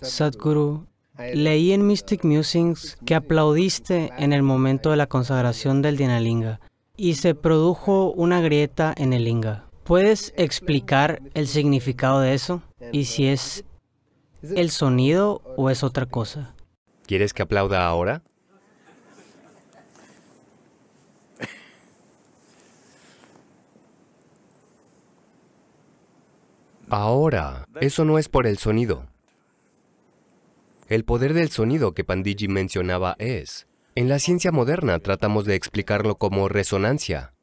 Sadhguru, leí en Mystic Musings que aplaudiste en el momento de la consagración del Dinalinga y se produjo una grieta en el Linga. ¿Puedes explicar el significado de eso? ¿Y si es el sonido o es otra cosa? ¿Quieres que aplauda ahora? Ahora, eso no es por el sonido. El poder del sonido que Pandigi mencionaba es, en la ciencia moderna tratamos de explicarlo como resonancia.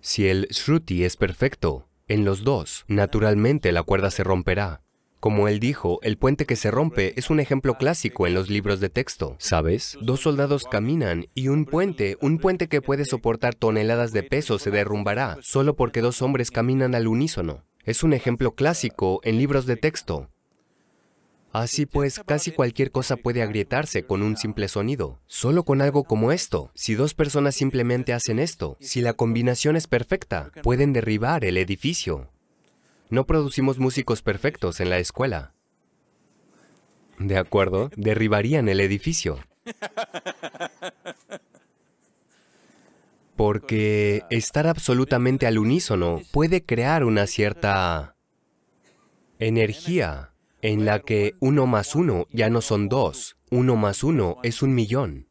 Si el Shruti es perfecto, en los dos, naturalmente la cuerda se romperá. Como él dijo, el puente que se rompe es un ejemplo clásico en los libros de texto, ¿sabes? Dos soldados caminan y un puente, un puente que puede soportar toneladas de peso, se derrumbará solo porque dos hombres caminan al unísono. Es un ejemplo clásico en libros de texto. Así pues, casi cualquier cosa puede agrietarse con un simple sonido. Solo con algo como esto, si dos personas simplemente hacen esto, si la combinación es perfecta, pueden derribar el edificio. No producimos músicos perfectos en la escuela. ¿De acuerdo? Derribarían el edificio. Porque estar absolutamente al unísono puede crear una cierta energía en la que uno más uno ya no son dos, uno más uno es un millón.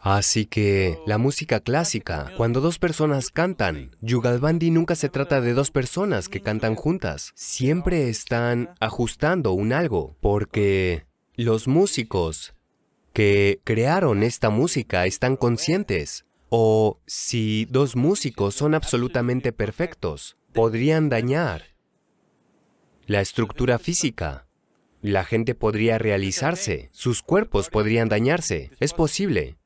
Así que, la música clásica, cuando dos personas cantan, Yugalbandi nunca se trata de dos personas que cantan juntas. Siempre están ajustando un algo, porque los músicos que crearon esta música están conscientes. O si dos músicos son absolutamente perfectos, podrían dañar la estructura física. La gente podría realizarse, sus cuerpos podrían dañarse, es posible.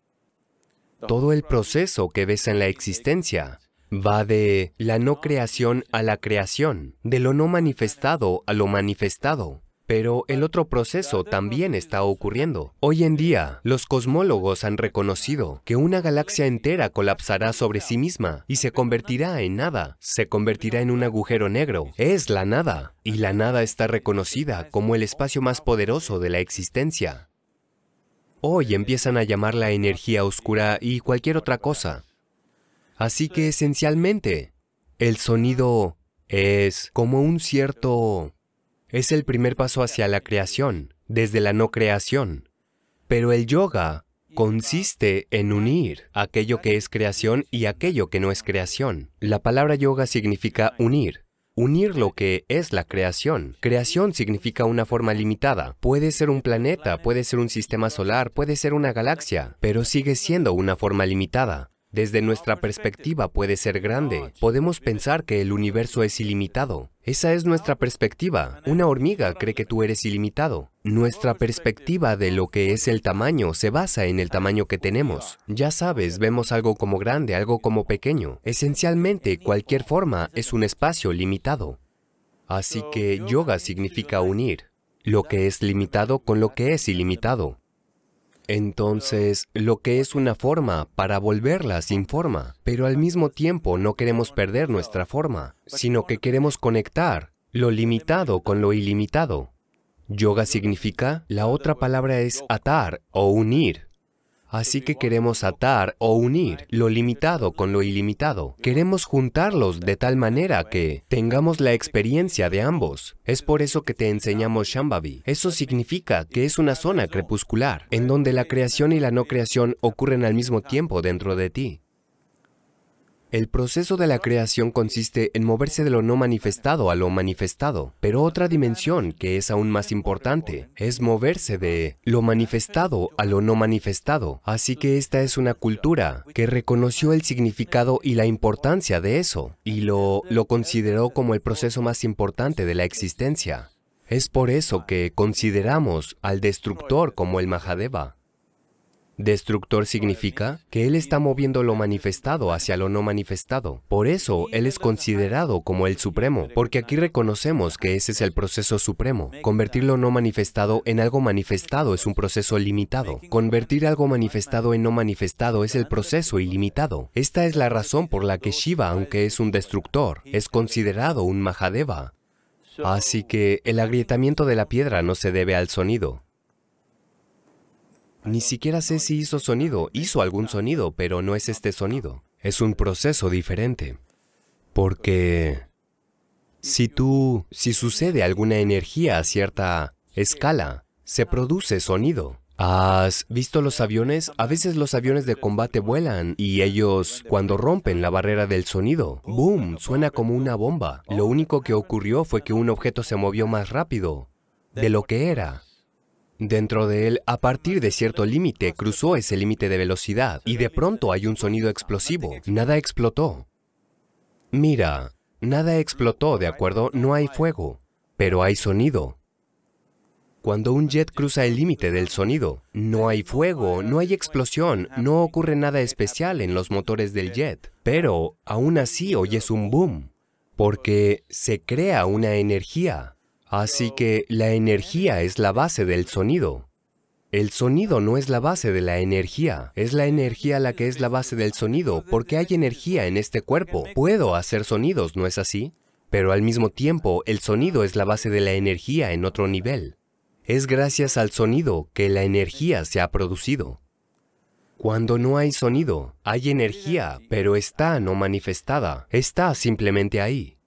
Todo el proceso que ves en la existencia va de la no creación a la creación, de lo no manifestado a lo manifestado. Pero el otro proceso también está ocurriendo. Hoy en día, los cosmólogos han reconocido que una galaxia entera colapsará sobre sí misma y se convertirá en nada, se convertirá en un agujero negro. Es la nada, y la nada está reconocida como el espacio más poderoso de la existencia. Hoy empiezan a llamarla energía oscura y cualquier otra cosa. Así que esencialmente, el sonido es como un cierto es el primer paso hacia la creación, desde la no creación. Pero el yoga consiste en unir aquello que es creación y aquello que no es creación. La palabra yoga significa unir, unir lo que es la creación. Creación significa una forma limitada. Puede ser un planeta, puede ser un sistema solar, puede ser una galaxia, pero sigue siendo una forma limitada. Desde nuestra perspectiva puede ser grande. Podemos pensar que el universo es ilimitado. Esa es nuestra perspectiva. Una hormiga cree que tú eres ilimitado. Nuestra perspectiva de lo que es el tamaño se basa en el tamaño que tenemos. Ya sabes, vemos algo como grande, algo como pequeño. Esencialmente, cualquier forma es un espacio limitado. Así que yoga significa unir lo que es limitado con lo que es ilimitado. Entonces, lo que es una forma para volverla sin forma, pero al mismo tiempo no queremos perder nuestra forma, sino que queremos conectar lo limitado con lo ilimitado. Yoga significa, la otra palabra es atar o unir. Así que queremos atar o unir lo limitado con lo ilimitado. Queremos juntarlos de tal manera que tengamos la experiencia de ambos. Es por eso que te enseñamos Shambhavi. Eso significa que es una zona crepuscular, en donde la creación y la no creación ocurren al mismo tiempo dentro de ti. El proceso de la creación consiste en moverse de lo no manifestado a lo manifestado, pero otra dimensión que es aún más importante es moverse de lo manifestado a lo no manifestado. Así que esta es una cultura que reconoció el significado y la importancia de eso y lo, lo consideró como el proceso más importante de la existencia. Es por eso que consideramos al destructor como el Mahadeva. Destructor significa que Él está moviendo lo manifestado hacia lo no manifestado. Por eso, Él es considerado como el Supremo, porque aquí reconocemos que ese es el proceso supremo. Convertir lo no manifestado en algo manifestado es un proceso limitado. Convertir algo manifestado en no manifestado es el proceso ilimitado. Esta es la razón por la que Shiva, aunque es un destructor, es considerado un Mahadeva. Así que el agrietamiento de la piedra no se debe al sonido, ni siquiera sé si hizo sonido, hizo algún sonido, pero no es este sonido. Es un proceso diferente. Porque si tú, si sucede alguna energía a cierta escala, se produce sonido. ¿Has visto los aviones? A veces los aviones de combate vuelan y ellos, cuando rompen la barrera del sonido, ¡boom! Suena como una bomba. Lo único que ocurrió fue que un objeto se movió más rápido de lo que era. Dentro de él, a partir de cierto límite, cruzó ese límite de velocidad y de pronto hay un sonido explosivo. Nada explotó. Mira, nada explotó, ¿de acuerdo? No hay fuego, pero hay sonido. Cuando un jet cruza el límite del sonido, no hay fuego, no hay explosión, no ocurre nada especial en los motores del jet, pero aún así oyes un boom, porque se crea una energía. Así que la energía es la base del sonido. El sonido no es la base de la energía, es la energía la que es la base del sonido, porque hay energía en este cuerpo. Puedo hacer sonidos, ¿no es así? Pero al mismo tiempo, el sonido es la base de la energía en otro nivel. Es gracias al sonido que la energía se ha producido. Cuando no hay sonido, hay energía, pero está no manifestada, está simplemente ahí.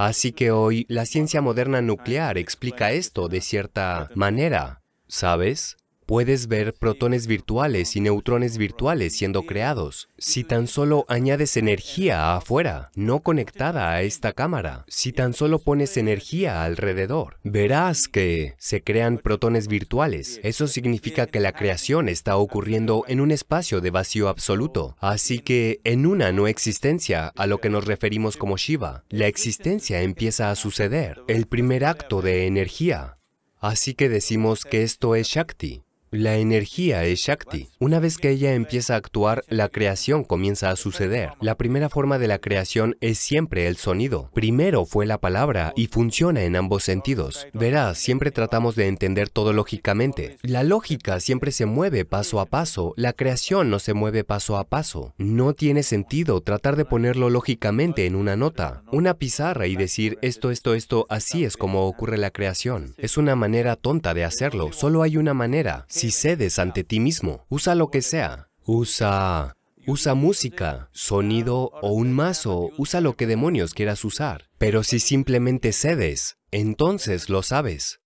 Así que hoy la ciencia moderna nuclear explica esto de cierta manera, ¿sabes? Puedes ver protones virtuales y neutrones virtuales siendo creados. Si tan solo añades energía afuera, no conectada a esta cámara, si tan solo pones energía alrededor, verás que se crean protones virtuales. Eso significa que la creación está ocurriendo en un espacio de vacío absoluto. Así que en una no existencia, a lo que nos referimos como Shiva, la existencia empieza a suceder. El primer acto de energía. Así que decimos que esto es Shakti. La energía es Shakti. Una vez que ella empieza a actuar, la creación comienza a suceder. La primera forma de la creación es siempre el sonido. Primero fue la palabra y funciona en ambos sentidos. Verás, siempre tratamos de entender todo lógicamente. La lógica siempre se mueve paso a paso, la creación no se mueve paso a paso. No tiene sentido tratar de ponerlo lógicamente en una nota, una pizarra y decir esto, esto, esto, así es como ocurre la creación. Es una manera tonta de hacerlo, solo hay una manera. Si cedes ante ti mismo, usa lo que sea. Usa... Usa música, sonido o un mazo, usa lo que demonios quieras usar. Pero si simplemente cedes, entonces lo sabes.